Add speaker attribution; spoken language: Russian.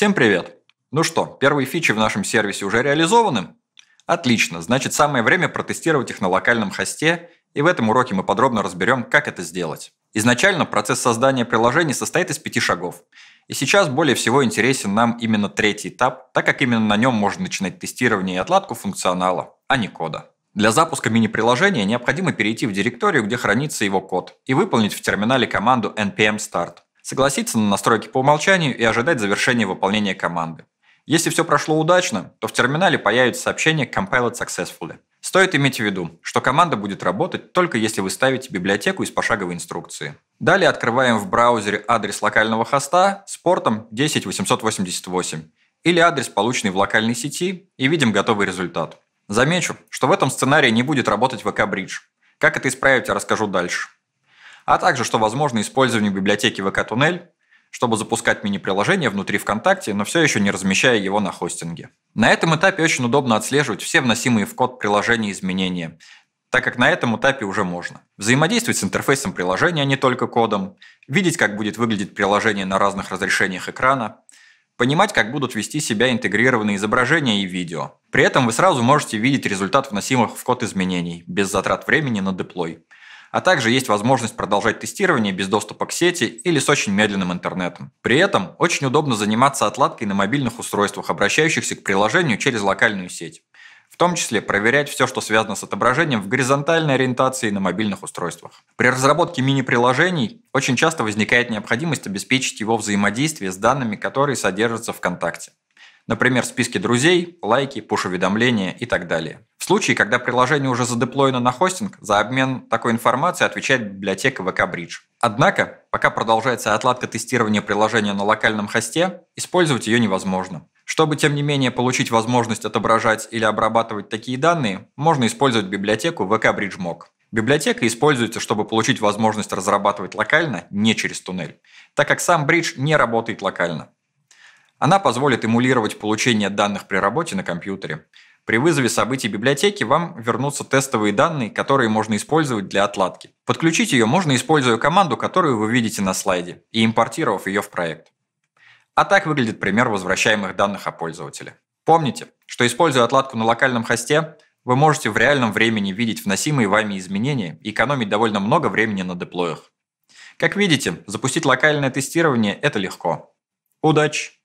Speaker 1: Всем привет! Ну что, первые фичи в нашем сервисе уже реализованы? Отлично, значит самое время протестировать их на локальном хосте, и в этом уроке мы подробно разберем, как это сделать. Изначально процесс создания приложений состоит из пяти шагов. И сейчас более всего интересен нам именно третий этап, так как именно на нем можно начинать тестирование и отладку функционала, а не кода. Для запуска мини-приложения необходимо перейти в директорию, где хранится его код, и выполнить в терминале команду npm start согласиться на настройки по умолчанию и ожидать завершения выполнения команды. Если все прошло удачно, то в терминале появится сообщение «Compiled successfully». Стоит иметь в виду, что команда будет работать только если вы ставите библиотеку из пошаговой инструкции. Далее открываем в браузере адрес локального хоста с портом 10888 или адрес, полученный в локальной сети, и видим готовый результат. Замечу, что в этом сценарии не будет работать VK Bridge. Как это исправить, я расскажу дальше а также, что возможно использование библиотеки ВК-туннель, чтобы запускать мини-приложение внутри ВКонтакте, но все еще не размещая его на хостинге. На этом этапе очень удобно отслеживать все вносимые в код приложения изменения, так как на этом этапе уже можно. Взаимодействовать с интерфейсом приложения, а не только кодом, видеть, как будет выглядеть приложение на разных разрешениях экрана, понимать, как будут вести себя интегрированные изображения и видео. При этом вы сразу можете видеть результат вносимых в код изменений, без затрат времени на деплой а также есть возможность продолжать тестирование без доступа к сети или с очень медленным интернетом. При этом очень удобно заниматься отладкой на мобильных устройствах, обращающихся к приложению через локальную сеть. В том числе проверять все, что связано с отображением в горизонтальной ориентации на мобильных устройствах. При разработке мини-приложений очень часто возникает необходимость обеспечить его взаимодействие с данными, которые содержатся в ВКонтакте. Например, списки друзей, лайки, пуш-уведомления и так далее случае, когда приложение уже задеплоено на хостинг, за обмен такой информацией отвечает библиотека VK Bridge. Однако, пока продолжается отладка тестирования приложения на локальном хосте, использовать ее невозможно. Чтобы, тем не менее, получить возможность отображать или обрабатывать такие данные, можно использовать библиотеку VK Bridge Mock. Библиотека используется, чтобы получить возможность разрабатывать локально, не через туннель, так как сам бридж не работает локально. Она позволит эмулировать получение данных при работе на компьютере, при вызове событий библиотеки вам вернутся тестовые данные, которые можно использовать для отладки. Подключить ее можно, используя команду, которую вы видите на слайде, и импортировав ее в проект. А так выглядит пример возвращаемых данных о пользователе. Помните, что используя отладку на локальном хосте, вы можете в реальном времени видеть вносимые вами изменения и экономить довольно много времени на деплоях. Как видите, запустить локальное тестирование – это легко. Удачи!